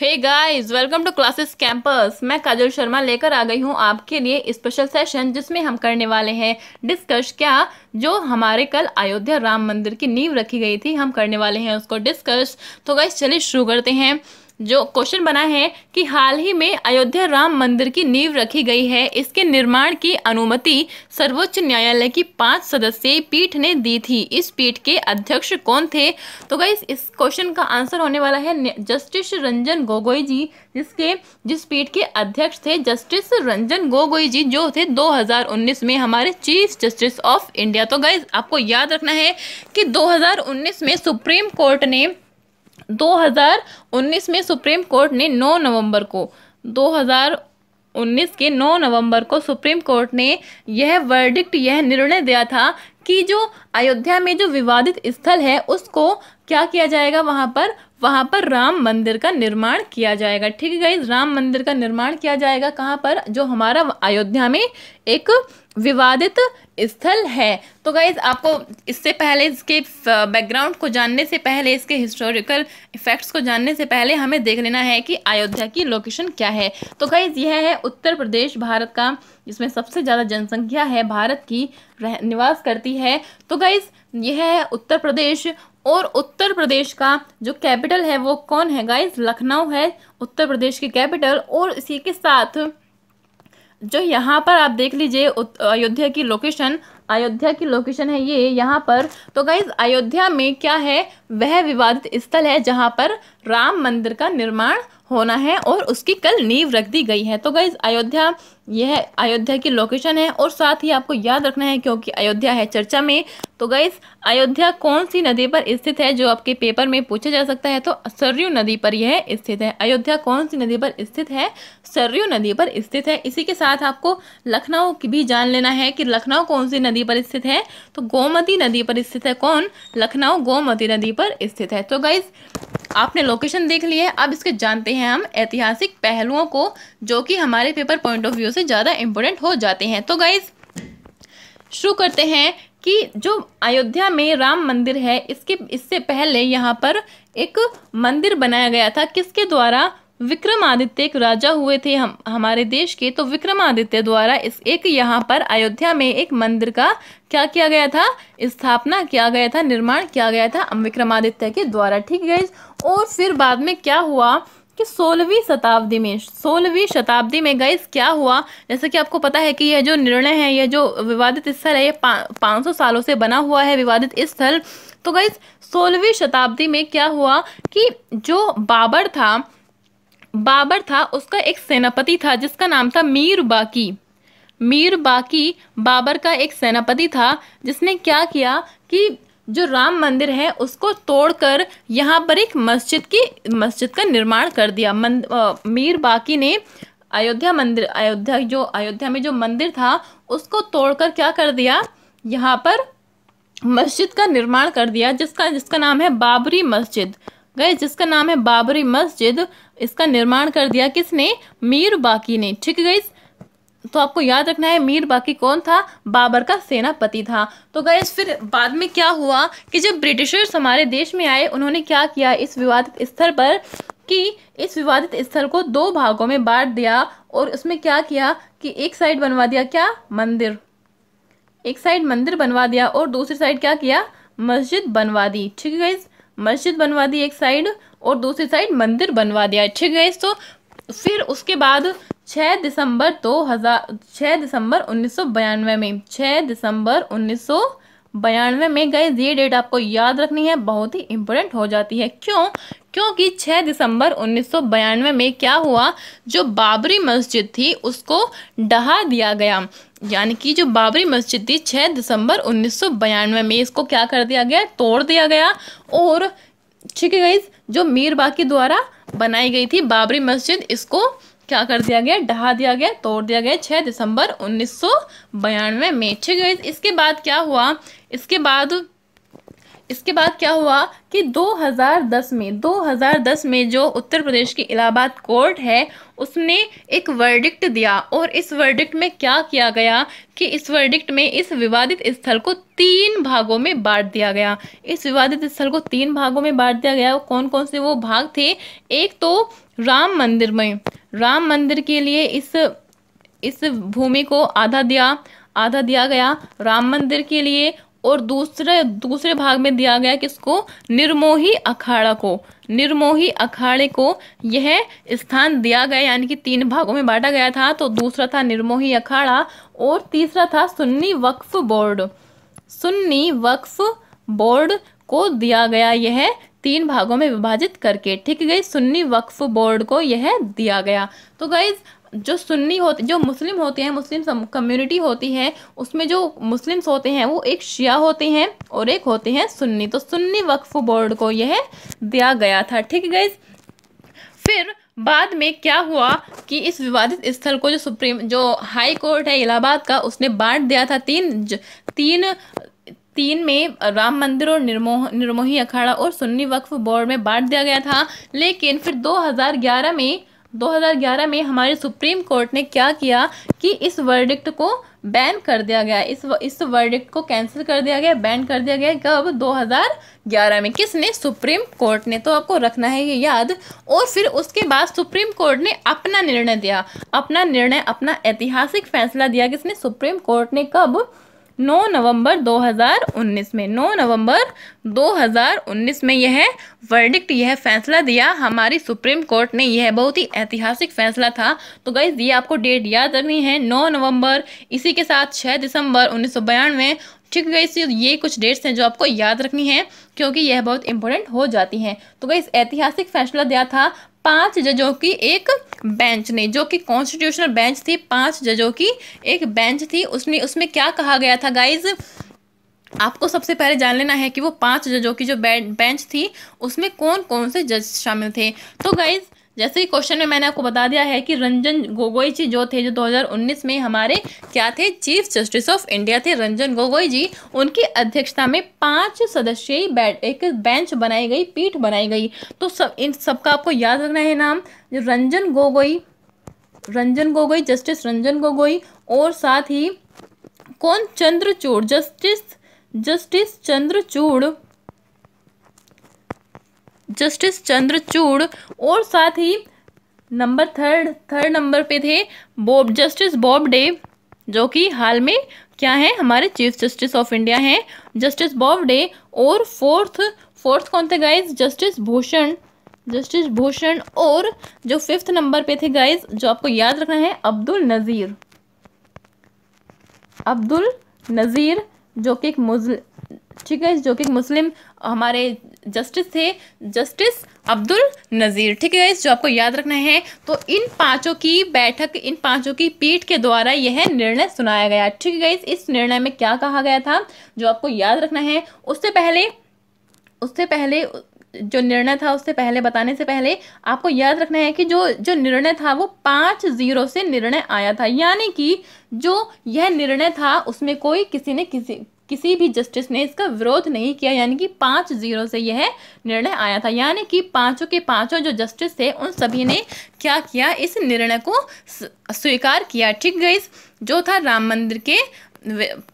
hey guys welcome to classes campus मैं काजल शर्मा लेकर आ गई हूँ आपके लिए स्पेशल सेशन जिसमें हम करने वाले हैं डिस्कस क्या जो हमारे कल अयोध्या राम मंदिर की नींव रखी गई थी हम करने वाले हैं उसको डिस्कस तो गाइस चलिए शुरू करते हैं जो क्वेश्चन बना है कि हाल ही में अयोध्या राम मंदिर की नींव रखी गई है इसके निर्माण की अनुमति सर्वोच्च न्यायालय की पांच सदस्यीय पीठ ने दी थी इस पीठ के अध्यक्ष कौन थे तो गई इस क्वेश्चन का आंसर होने वाला है जस्टिस रंजन गोगोई जी जिसके जिस पीठ के अध्यक्ष थे जस्टिस रंजन गोगोई जी जो थे 2019 में हमारे चीफ जस्टिस ऑफ इंडिया तो गई आपको याद रखना है कि 2019 में सुप्रीम कोर्ट ने 2019 में सुप्रीम कोर्ट ने 9 नवंबर को 2019 के 9 नवंबर को सुप्रीम कोर्ट ने यह वर्डिक्ट यह निर्णय दिया था कि जो अयोध्या में जो विवादित स्थल है उसको क्या किया जाएगा वहाँ पर वहाँ पर राम मंदिर का निर्माण किया जाएगा ठीक है गाइज राम मंदिर का निर्माण किया जाएगा कहाँ पर जो हमारा अयोध्या में एक विवादित स्थल है तो गाइज आपको इससे पहले इसके बैकग्राउंड को जानने से पहले इसके हिस्टोरिकल इफेक्ट्स को जानने से पहले हमें देख लेना है कि अयोध्या की लोकेशन क्या है तो गाइज यह है उत्तर प्रदेश भारत का जिसमें सबसे ज़्यादा जनसंख्या है भारत की रह निवास करती है तो गाइज़ यह है उत्तर प्रदेश और उत्तर प्रदेश का जो कैपिटल है वो कौन है गाइज लखनऊ है उत्तर प्रदेश की कैपिटल और इसी के साथ जो यहाँ पर आप देख लीजिए अयोध्या की लोकेशन अयोध्या की लोकेशन है ये यहाँ पर तो गाइज अयोध्या में क्या है वह विवादित स्थल है जहाँ पर राम मंदिर का निर्माण होना है और उसकी कल नींव रख दी गई है तो गाइज अयोध्या यह अयोध्या की लोकेशन है और साथ ही आपको याद रखना है क्योंकि अयोध्या है चर्चा में तो गाइज अयोध्या कौन सी नदी पर स्थित है जो आपके पेपर में पूछा जा सकता है तो सरयू नदी पर यह स्थित है अयोध्या कौन सी नदी पर स्थित है सरयू नदी पर स्थित है इसी के साथ आपको लखनऊ की भी जान लेना है कि लखनऊ कौन सी नदी पर स्थित है तो गोमती नदी पर स्थित है कौन लखनऊ गोमती नदी पर स्थित है तो गाइज आपने लोकेशन देख ली है अब इसके जानते हैं हम ऐतिहासिक पहलुओं को जो कि हमारे पेपर पॉइंट ऑफ व्यू से ज़्यादा इंपॉर्टेंट हो जाते हैं तो गाइज शुरू करते हैं कि जो अयोध्या में राम मंदिर है इसके इससे पहले यहाँ पर एक मंदिर बनाया गया था किसके द्वारा विक्रमादित्य एक राजा हुए थे हम हमारे देश के तो विक्रमादित्य द्वारा इस एक यहाँ पर अयोध्या में एक मंदिर का क्या किया गया था स्थापना किया गया था निर्माण किया गया था विक्रमादित्य के द्वारा ठीक है और फिर बाद में क्या हुआ कि सोलहवीं शताब्दी में सोलहवीं शताब्दी में गई क्या हुआ जैसे कि आपको पता है कि यह जो निर्णय है यह जो विवादित स्थल है ये पाँच सौ सालों से बना हुआ है विवादित स्थल तो गई सोलहवीं शताब्दी में क्या हुआ कि जो बाबर था बाबर था उसका एक सेनापति था जिसका नाम था मीर बाकी मीर बाकी बाबर का एक सेनापति था जिसने क्या किया कि जो राम मंदिर है उसको तोड़कर यहाँ पर एक मस्जिद की मस्जिद का निर्माण कर दिया मंद, आ, मीर बाकी ने अयोध्या मंदिर अयोध्या जो अयोध्या में जो मंदिर था उसको तोड़कर क्या कर दिया यहाँ पर मस्जिद का निर्माण कर दिया जिसका जिसका नाम है बाबरी मस्जिद गए जिसका नाम है बाबरी मस्जिद इसका निर्माण कर दिया किसने मीर बाकी ने ठीक है गई तो आपको याद रखना है मीर बाकी कौन था बाबर का सेनापति था तो गए फिर बाद में क्या हुआ कि जब ब्रिटिशर्स हमारे देश में आए उन्होंने क्या किया इस विवादित स्थल पर कि इस विवादित स्थल को दो भागों में बांट दिया और उसमें क्या किया कि एक साइड बनवा दिया क्या मंदिर एक साइड मंदिर बनवा दिया और दूसरी साइड क्या किया मस्जिद बनवा दी ठीक है गई मस्जिद बनवा दी एक साइड और दूसरी साइड मंदिर बनवा दिया अच्छे गए तो फिर उसके बाद 6 दिसंबर दो हज़ार छः दिसंबर उन्नीस में 6 दिसंबर उन्नीस बयानवे में गए ये डेट आपको याद रखनी है बहुत ही इम्पोर्टेंट हो जाती है क्यों क्योंकि 6 दिसंबर उन्नीस में क्या हुआ जो बाबरी मस्जिद थी उसको डहा दिया गया यानी कि जो बाबरी मस्जिद थी 6 दिसंबर उन्नीस में इसको क्या कर दिया गया तोड़ दिया गया और ठीक है गई जो मीर बाकी द्वारा बनाई गई थी बाबरी मस्जिद इसको क्या कर दिया गया ढहा दिया गया तोड़ दिया गया 6 दिसंबर उन्नीस में ठीक है इसके बाद क्या हुआ इसके बाद इसके बाद क्या हुआ कि 2010 में 2010 में जो उत्तर प्रदेश की इलाहाबाद कोर्ट है उसने एक वर्डिक्ट दिया और इस वर्डिक्ट में क्या किया गया कि इस वर्डिक्ट में इस विवादित स्थल को तीन भागों में बांट दिया गया इस विवादित स्थल को तीन भागों में बांट दिया गया कौन कौन से वो भाग थे एक तो राम मंदिर में राम मंदिर के लिए इस इस भूमि को आधा दिया आधा दिया गया राम मंदिर के लिए और दूसरे दूसरे भाग में दिया गया किसको निर्मोही अखाड़ा को निर्मोही अखाड़े को यह स्थान दिया गया यानी कि तीन भागों में बांटा गया था तो दूसरा था निर्मोही अखाड़ा और तीसरा था सुन्नी वक्फ बोर्ड सुन्नी वक्फ बोर्ड को दिया गया यह तीन भागों में विभाजित करके ठीक गई सुन्नी वक्फ बोर्ड को यह दिया गया तो गाइज जो सुन्नी होते जो मुस्लिम होते हैं मुस्लिम कम्युनिटी होती है उसमें जो मुस्लिम्स होते हैं वो एक शिया होते हैं और एक होते हैं सुन्नी तो सुन्नी वक्फ बोर्ड को यह दिया गया था ठीक है फिर बाद में क्या हुआ कि इस विवादित स्थल को जो सुप्रीम जो हाई कोर्ट है इलाहाबाद का उसने बांट दिया था तीन ज, तीन तीन में राम मंदिर और निर्मोह निर्मोही अखाड़ा और सुन्नी वक्फ बोर्ड में बांट दिया गया था लेकिन फिर 2011 में 2011 में हमारे सुप्रीम कोर्ट ने क्या किया कि इस वर्डिक्ट को बैन कर दिया गया इस इस वर्डिक्ट को कैंसिल कर दिया गया बैन कर दिया गया कब 2011 में किसने सुप्रीम कोर्ट ने तो आपको रखना है ये याद और फिर उसके बाद सुप्रीम कोर्ट ने अपना निर्णय दिया अपना निर्णय अपना ऐतिहासिक फैसला दिया किसने सुप्रीम कोर्ट ने कब 9 नवंबर 2019 में 9 नवंबर 2019 में यह वर्डिक्ट यह फैसला दिया हमारी सुप्रीम कोर्ट ने यह बहुत ही ऐतिहासिक फैसला था तो गई ये आपको डेट याद रखनी है 9 नवंबर इसी के साथ 6 दिसंबर उन्नीस ठीक है गई ये कुछ डेट्स हैं जो आपको याद रखनी है क्योंकि यह बहुत इंपॉर्टेंट हो जाती हैं तो गई ऐतिहासिक फैसला दिया था पांच जजों की एक बेंच ने जो कि कॉन्स्टिट्यूशनल बेंच थी पांच जजों की एक बेंच थी उसने उसमें क्या कहा गया था गाइज आपको सबसे पहले जान लेना है कि वो पांच जजों की जो बेंच थी उसमें कौन कौन से जज शामिल थे तो गाइज़ जैसे ही क्वेश्चन में मैंने आपको बता दिया है कि रंजन गोगोई जी जो थे जो 2019 में हमारे क्या थे चीफ जस्टिस ऑफ इंडिया थे रंजन गोगोई जी उनकी अध्यक्षता में पांच सदस्यीय एक बेंच बनाई गई पीठ बनाई गई तो सब इन सबका आपको याद रखना है नाम रंजन गोगोई रंजन गोगोई जस्टिस रंजन गोगोई और साथ ही कौन Chandrachud justice justice Chandrachud justice Chandrachud और साथ ही नंबर थर्ड थर्ड नंबर पे थे बॉब जस्टिस बॉब डे जो कि हाल में क्या है हमारे चीफ जस्टिस ऑफ इंडिया हैं जस्टिस बॉब डे और फोर्थ फोर्थ कौन थे guys justice Bhushan justice Bhushan और जो फिफ्थ नंबर पे थे गाइज जो आपको याद रखना है अब्दुल नज़ीर अब्दुल नज़ीर जो कि एक ठीक है जो कि मुस्लिम हमारे जस्टिस थे जस्टिस अब्दुल नज़ीर ठीक है जो आपको याद रखना है तो इन पांचों की बैठक इन पांचों की पीठ के द्वारा यह निर्णय सुनाया गया ठीक है इस निर्णय में क्या कहा गया था जो आपको याद रखना है उससे पहले उससे पहले जो निर्णय था उससे पहले बताने से पहले आपको याद रखना है कि जो जो निर्णय था वो पाँच जीरो से निर्णय आया था यानी कि जो यह निर्णय था उसमें कोई किसी ने किसी किसी भी जस्टिस ने इसका विरोध नहीं किया यानी कि पाँच जीरो से यह निर्णय आया था यानी कि पाँचों के पाँचों जो जस्टिस थे उन सभी ने क्या किया इस निर्णय को स्वीकार किया ठीक गई जो था राम मंदिर के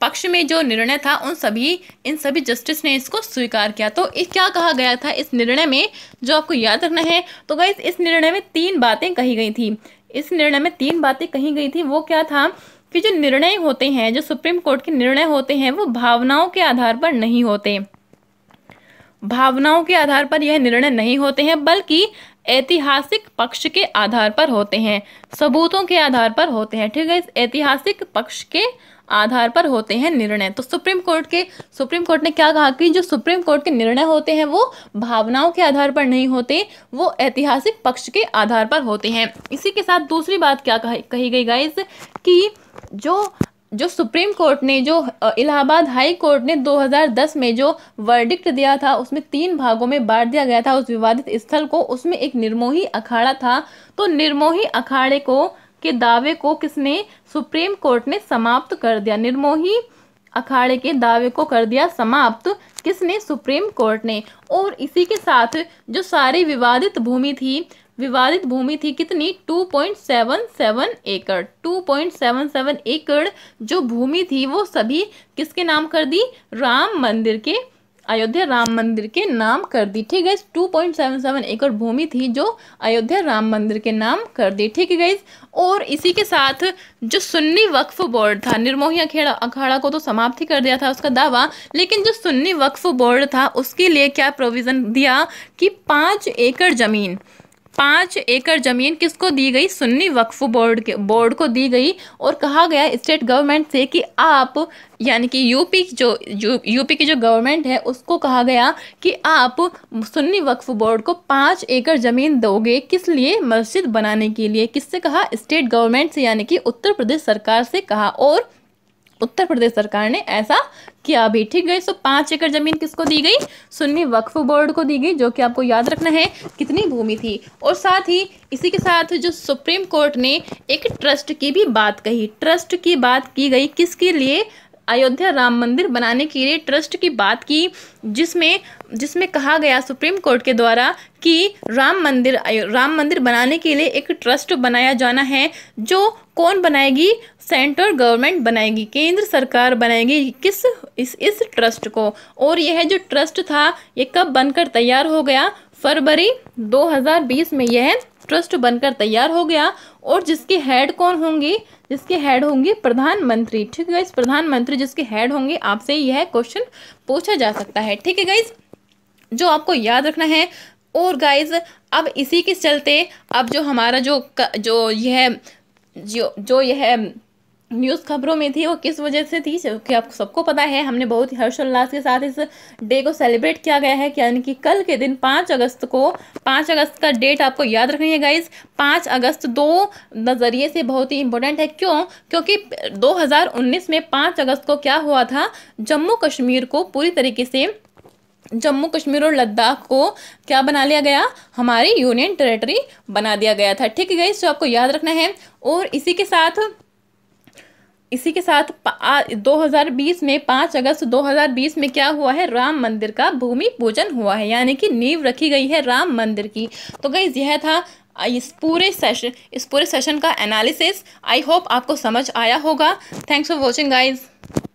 पक्ष में जो निर्णय था उन सभी इन सभी जस्टिस ने इसको स्वीकार किया तो इस क्या कहा गया था इस निर्णय में जो आपको याद रखना है तो गई इस निर्णय में तीन बातें कही गई थी इस निर्णय में तीन बातें कही गई थी वो क्या था कि जो निर्णय होते हैं जो सुप्रीम कोर्ट के निर्णय होते हैं वो भावनाओं के आधार पर नहीं होते भावनाओं के आधार पर यह निर्णय नहीं होते हैं बल्कि ऐतिहासिक पक्ष के आधार पर होते हैं सबूतों के आधार पर होते हैं ठीक है इस ऐतिहासिक पक्ष के आधार पर होते हैं निर्णय तो सुप्रीम कोर्ट के सुप्रीम कोर्ट ने क्या कहा कि जो सुप्रीम कोर्ट के निर्णय होते हैं वो भावनाओं के आधार पर नहीं होते वो ऐतिहासिक पक्ष के आधार पर होते हैं इसी के साथ दूसरी बात क्या कही गई गाइज कि जो जो सुप्रीम कोर्ट ने जो इलाहाबाद हाई कोर्ट ने 2010 में जो वर्डिक्ट दिया था उसमें तीन भागों में बांट दिया गया था उस विवादित स्थल को उसमें एक निर्मोही अखाड़ा था तो निर्मोही अखाड़े को के दावे को किसने सुप्रीम कोर्ट ने समाप्त कर दिया निर्मोही अखाड़े के दावे को कर दिया समाप्त किसने सुप्रीम कोर्ट ने और इसी के साथ जो सारी विवादित भूमि थी विवादित भूमि थी कितनी 2.77 एकड़ 2.77 एकड़ जो भूमि थी वो सभी किसके नाम कर दी राम मंदिर के अयोध्या राम मंदिर के नाम कर दी ठीक है टू पॉइंट सेवन सेवन एकड़ भूमि थी जो अयोध्या राम मंदिर के नाम कर दी ठीक है गई और इसी के साथ जो सुन्नी वक्फ बोर्ड था निर्मोहिया खेड़ा अखाड़ा को तो समाप्त ही कर दिया था उसका दावा लेकिन जो सुन्नी वक्फ बोर्ड था उसके लिए क्या प्रोविज़न दिया कि पाँच एकड़ ज़मीन पाँच एकड़ ज़मीन किसको दी गई सुन्नी वक्फ बोर्ड के बोर्ड को दी गई और कहा गया स्टेट गवर्नमेंट से कि आप यानी कि यूपी जो यू, यूपी की जो गवर्नमेंट है उसको कहा गया कि आप सुन्नी वक्फ बोर्ड को पाँच एकड़ ज़मीन दोगे किस लिए मस्जिद बनाने के लिए किससे कहा स्टेट गवर्नमेंट से यानी कि उत्तर प्रदेश सरकार से कहा और उत्तर प्रदेश सरकार ने ऐसा किया भी ठीक है सो पाँच एकड़ जमीन किसको दी गई सुन्नी वक्फ बोर्ड को दी गई जो कि आपको याद रखना है कितनी भूमि थी और साथ ही इसी के साथ जो सुप्रीम कोर्ट ने एक ट्रस्ट की भी बात कही ट्रस्ट की बात की गई किसके लिए अयोध्या राम मंदिर बनाने के लिए ट्रस्ट की बात की जिसमें जिसमें कहा गया सुप्रीम कोर्ट के द्वारा कि राम मंदिर राम मंदिर बनाने के लिए एक ट्रस्ट बनाया जाना है जो कौन बनाएगी सेंट्रल गवर्नमेंट बनाएगी केंद्र सरकार बनाएगी किस इस इस ट्रस्ट को और यह जो ट्रस्ट था ये कब बनकर तैयार हो गया फरवरी 2020 में यह ट्रस्ट बनकर तैयार हो गया और जिसके हेड कौन होंगे जिसके हेड होंगे प्रधानमंत्री ठीक है गाइज प्रधानमंत्री जिसके हेड होंगे आपसे यह क्वेश्चन पूछा जा सकता है ठीक है गाइज जो आपको याद रखना है और गाइज अब इसी के चलते अब जो हमारा जो जो यह जो जो यह न्यूज़ खबरों में थी वो किस वजह से थी क्योंकि आप सबको पता है हमने बहुत ही हर्षोल्लास के साथ इस डे को सेलिब्रेट किया गया है यानी कि कल के दिन पाँच अगस्त को पाँच अगस्त का डेट आपको याद रखनी है गाइज पाँच अगस्त दो नज़रिए से बहुत ही इंपॉर्टेंट है क्यों क्योंकि 2019 में पाँच अगस्त को क्या हुआ था जम्मू कश्मीर को पूरी तरीके से जम्मू कश्मीर और लद्दाख को क्या बना लिया गया हमारी यूनियन टेरेटरी बना दिया गया था ठीक है गाइज जो आपको याद रखना है और इसी के साथ इसी के साथ 2020 में 5 अगस्त 2020 में क्या हुआ है राम मंदिर का भूमि पूजन हुआ है यानी कि नींव रखी गई है राम मंदिर की तो गई यह था इस पूरे सेशन इस पूरे सेशन का एनालिसिस आई होप आपको समझ आया होगा थैंक्स फॉर वॉचिंग गाइज़